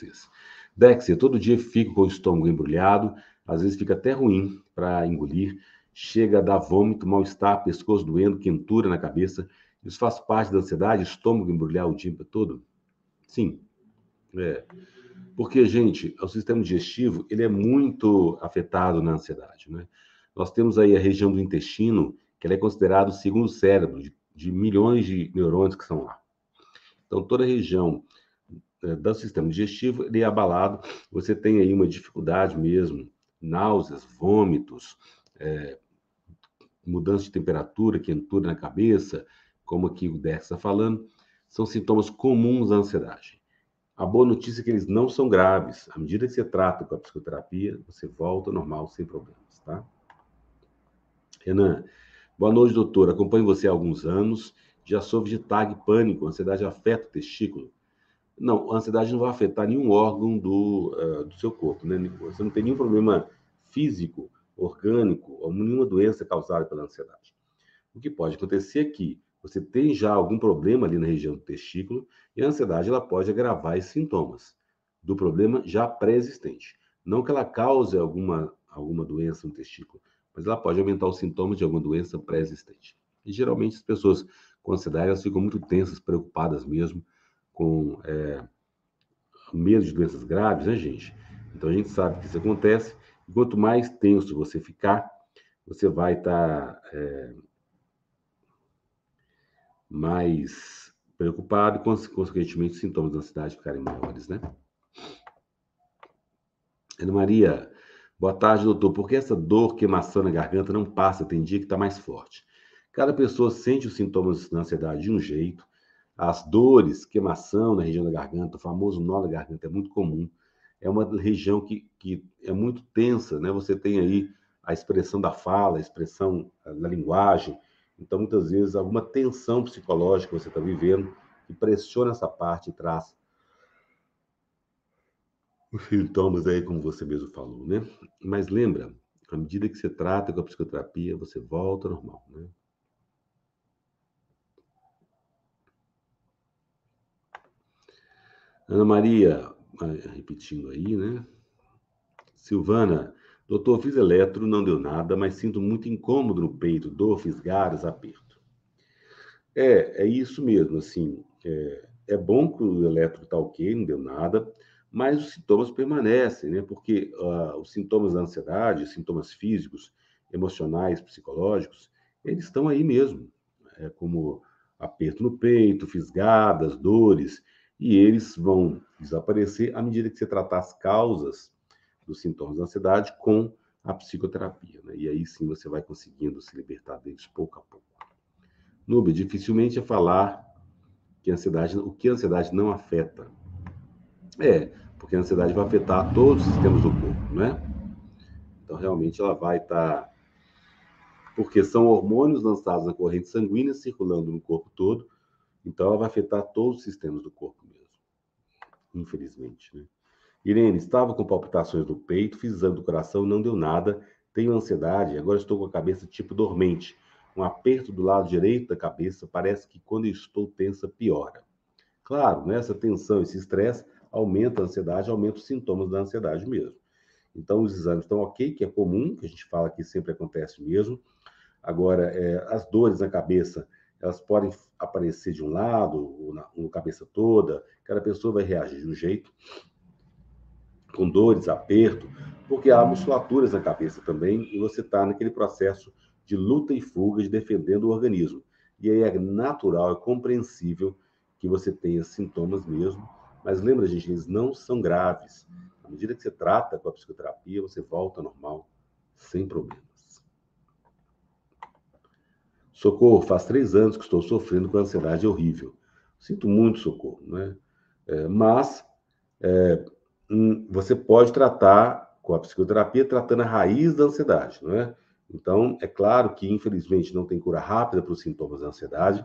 vocês. Dexia, todo dia fico com o estômago embrulhado, às vezes fica até ruim para engolir, chega a dar vômito, mal-estar, pescoço doendo, quentura na cabeça. Isso faz parte da ansiedade, estômago embrulhar o dia todo? Sim. É. Porque, gente, o sistema digestivo ele é muito afetado na ansiedade, né? Nós temos aí a região do intestino, que ela é considerada o segundo cérebro de, de milhões de neurônios que são lá. Então, toda a região é, do sistema digestivo, ele é abalado, você tem aí uma dificuldade mesmo, náuseas, vômitos, é, mudança de temperatura, quentura na cabeça, como aqui o Dex está falando, são sintomas comuns à ansiedade. A boa notícia é que eles não são graves. À medida que você trata com a psicoterapia, você volta ao normal sem problemas, tá? Renan, boa noite, doutor. Acompanho você há alguns anos. Já soube de TAG pânico. ansiedade afeta o testículo. Não, a ansiedade não vai afetar nenhum órgão do, uh, do seu corpo, né? Você não tem nenhum problema físico, orgânico, ou nenhuma doença causada pela ansiedade. O que pode acontecer é que você tem já algum problema ali na região do testículo e a ansiedade ela pode agravar os sintomas do problema já pré-existente. Não que ela cause alguma, alguma doença no testículo, mas ela pode aumentar os sintomas de alguma doença pré-existente. E geralmente as pessoas com ansiedade elas ficam muito tensas, preocupadas mesmo, com é, medo de doenças graves, né, gente? Então a gente sabe que isso acontece. E quanto mais tenso você ficar, você vai estar tá, é, mais preocupado e, consequentemente, os sintomas da ansiedade ficarem maiores, né? Ana Maria, boa tarde, doutor. Por que essa dor, queimação na garganta não passa? Tem dia que está mais forte. Cada pessoa sente os sintomas da ansiedade de um jeito. As dores, queimação na região da garganta, o famoso nó da garganta é muito comum. É uma região que, que é muito tensa, né? Você tem aí a expressão da fala, a expressão eh, da linguagem. Então, muitas vezes, alguma tensão psicológica que você está vivendo que pressiona essa parte e traz os sintomas aí, como você mesmo falou, né? Mas lembra, à medida que você trata com a psicoterapia, você volta ao normal, né? Ana Maria, ah, repetindo aí, né? Silvana, doutor, fiz eletro, não deu nada, mas sinto muito incômodo no peito, dor, fisgares, aperto. É, é isso mesmo, assim, é, é bom que o eletro tá ok, não deu nada, mas os sintomas permanecem, né? Porque uh, os sintomas da ansiedade, sintomas físicos, emocionais, psicológicos, eles estão aí mesmo, é como aperto no peito, fisgadas, dores, e eles vão desaparecer à medida que você tratar as causas dos sintomas da ansiedade com a psicoterapia. Né? E aí sim você vai conseguindo se libertar deles pouco a pouco. Nube, dificilmente é falar que a ansiedade, o que a ansiedade não afeta. É, porque a ansiedade vai afetar todos os sistemas do corpo, né? Então, realmente, ela vai estar. Tá... Porque são hormônios lançados na corrente sanguínea circulando no corpo todo, então ela vai afetar todos os sistemas do corpo infelizmente. Né? Irene, estava com palpitações no peito, fiz exame do coração, não deu nada. Tenho ansiedade, agora estou com a cabeça tipo dormente. Um aperto do lado direito da cabeça, parece que quando estou tensa, piora. Claro, nessa né, tensão, esse estresse aumenta a ansiedade, aumenta os sintomas da ansiedade mesmo. Então, os exames estão ok, que é comum, que a gente fala que sempre acontece mesmo. Agora, é, as dores na cabeça elas podem aparecer de um lado, ou na, ou cabeça toda, cada pessoa vai reagir de um jeito, com dores, aperto, porque há musculaturas na cabeça também, e você está naquele processo de luta e fuga, de defendendo o organismo. E aí é natural, é compreensível que você tenha sintomas mesmo, mas lembra, gente, eles não são graves. À medida que você trata com a psicoterapia, você volta ao normal, sem problema. Socorro, faz três anos que estou sofrendo com ansiedade horrível. Sinto muito, socorro, né? É, mas é, hum, você pode tratar com a psicoterapia tratando a raiz da ansiedade, não é? Então, é claro que, infelizmente, não tem cura rápida para os sintomas da ansiedade,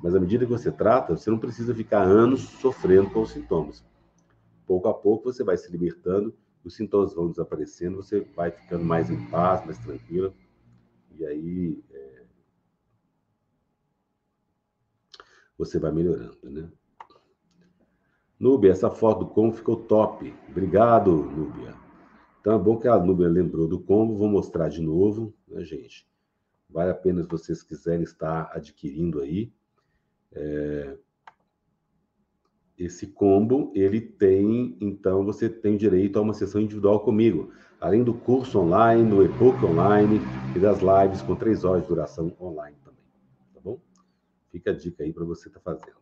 mas à medida que você trata, você não precisa ficar anos sofrendo com os sintomas. Pouco a pouco você vai se libertando, os sintomas vão desaparecendo, você vai ficando mais em paz, mais tranquila, e aí é, você vai melhorando, né? Nubia, essa foto do combo ficou top. Obrigado, Nubia. Então é bom que a Nubia lembrou do combo, vou mostrar de novo, né, gente? Vale a pena se vocês quiserem estar adquirindo aí. É... Esse combo, ele tem, então você tem direito a uma sessão individual comigo, além do curso online, do e-book online e das lives com três horas de duração online também. Fica a dica aí para você estar tá fazendo.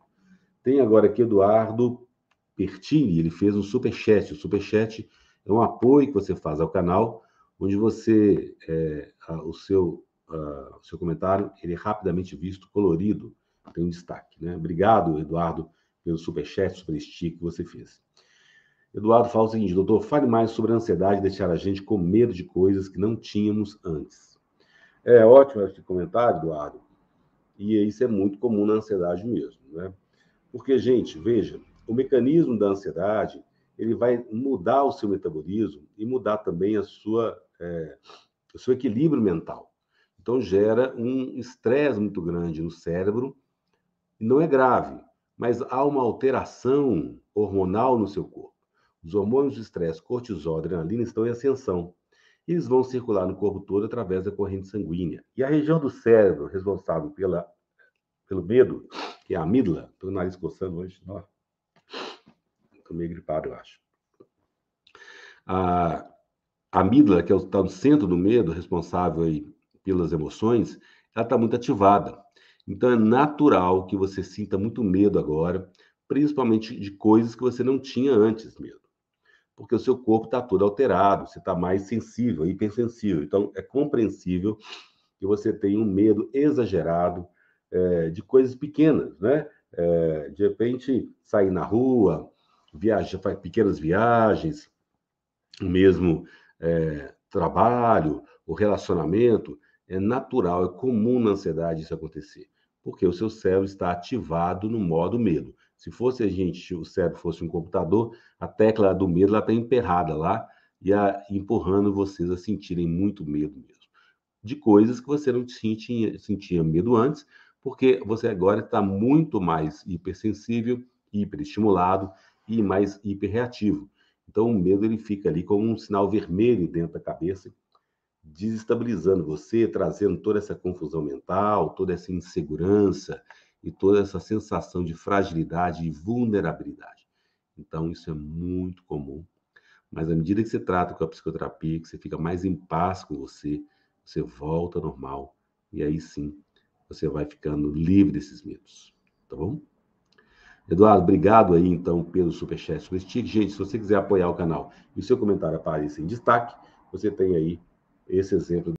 Tem agora aqui Eduardo Pertini, ele fez um superchat. O superchat é um apoio que você faz ao canal, onde você, é, o, seu, o seu comentário, ele é rapidamente visto, colorido, tem um destaque. Né? Obrigado, Eduardo, pelo superchat, super stick que você fez. Eduardo fala o seguinte, doutor, fale mais sobre a ansiedade de deixar a gente com medo de coisas que não tínhamos antes. É ótimo esse comentário, Eduardo, e isso é muito comum na ansiedade mesmo, né? Porque, gente, veja, o mecanismo da ansiedade, ele vai mudar o seu metabolismo e mudar também a sua, é, o seu equilíbrio mental. Então, gera um estresse muito grande no cérebro, e não é grave, mas há uma alteração hormonal no seu corpo. Os hormônios de estresse, cortisol, adrenalina, estão em ascensão eles vão circular no corpo todo através da corrente sanguínea. E a região do cérebro responsável pela, pelo medo, que é a amígdala, pelo nariz coçando hoje, Estou meio gripado, eu acho. A, a amígdala, que é o, tá no centro do medo, responsável aí pelas emoções, ela está muito ativada. Então é natural que você sinta muito medo agora, principalmente de coisas que você não tinha antes mesmo porque o seu corpo está todo alterado, você está mais sensível, hipersensível. Então, é compreensível que você tenha um medo exagerado é, de coisas pequenas, né? É, de repente, sair na rua, viajar, faz pequenas viagens, o mesmo é, trabalho, o relacionamento, é natural, é comum na ansiedade isso acontecer, porque o seu cérebro está ativado no modo medo. Se fosse a gente, o cérebro fosse um computador, a tecla do medo está emperrada lá e a, empurrando vocês a sentirem muito medo mesmo. De coisas que você não sentia, sentia medo antes, porque você agora está muito mais hipersensível, hiperestimulado e mais hiperreativo. Então o medo ele fica ali como um sinal vermelho dentro da cabeça, desestabilizando você, trazendo toda essa confusão mental, toda essa insegurança, e toda essa sensação de fragilidade e vulnerabilidade. Então, isso é muito comum. Mas à medida que você trata com a psicoterapia, que você fica mais em paz com você, você volta ao normal. E aí sim, você vai ficando livre desses medos. Tá bom? Eduardo, obrigado aí então pelo superchat sobre stick. Gente, se você quiser apoiar o canal e o seu comentário aparece em destaque, você tem aí esse exemplo.